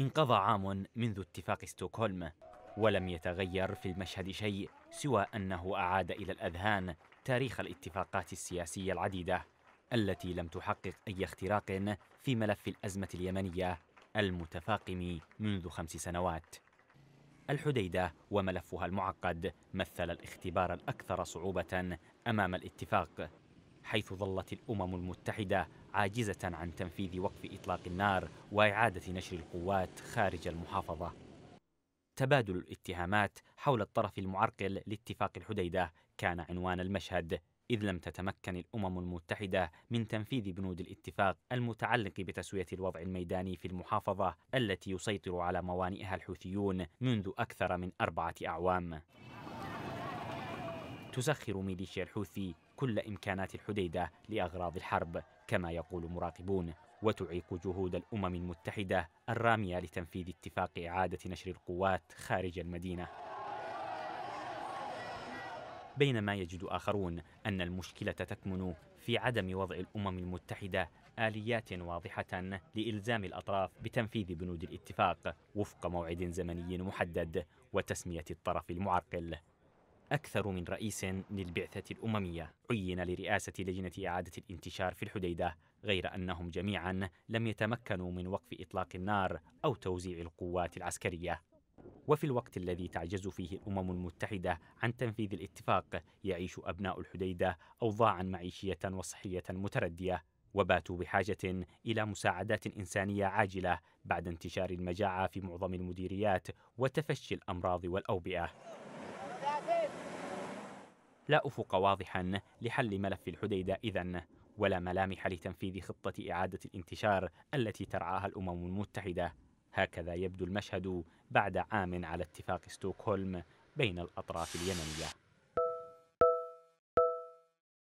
انقضى عام منذ اتفاق ستوكهولم ولم يتغير في المشهد شيء سوى انه اعاد الى الاذهان تاريخ الاتفاقات السياسيه العديده التي لم تحقق اي اختراق في ملف الازمه اليمنيه المتفاقم منذ خمس سنوات الحديده وملفها المعقد مثل الاختبار الاكثر صعوبه امام الاتفاق حيث ظلت الامم المتحده عاجزة عن تنفيذ وقف إطلاق النار وإعادة نشر القوات خارج المحافظة تبادل الاتهامات حول الطرف المعرقل لاتفاق الحديدة كان عنوان المشهد إذ لم تتمكن الأمم المتحدة من تنفيذ بنود الاتفاق المتعلق بتسوية الوضع الميداني في المحافظة التي يسيطر على موانئها الحوثيون منذ أكثر من أربعة أعوام تسخر ميليشيا الحوثي كل إمكانات الحديدة لأغراض الحرب كما يقول مراقبون وتعيق جهود الأمم المتحدة الرامية لتنفيذ اتفاق إعادة نشر القوات خارج المدينة بينما يجد آخرون أن المشكلة تكمن في عدم وضع الأمم المتحدة آليات واضحة لإلزام الأطراف بتنفيذ بنود الاتفاق وفق موعد زمني محدد وتسمية الطرف المعرقل أكثر من رئيس للبعثة الأممية عين لرئاسة لجنة إعادة الانتشار في الحديدة غير أنهم جميعا لم يتمكنوا من وقف إطلاق النار أو توزيع القوات العسكرية وفي الوقت الذي تعجز فيه الامم المتحده عن تنفيذ الاتفاق يعيش ابناء الحديده اوضاعا معيشيه وصحيه مترديه وباتوا بحاجه الى مساعدات انسانيه عاجله بعد انتشار المجاعه في معظم المديريات وتفشي الامراض والاوبئه لا أفق واضحا لحل ملف الحديدة إذا ولا ملامح لتنفيذ خطة إعادة الانتشار التي ترعاها الأمم المتحدة هكذا يبدو المشهد بعد عام على اتفاق ستوكهولم بين الأطراف اليمنية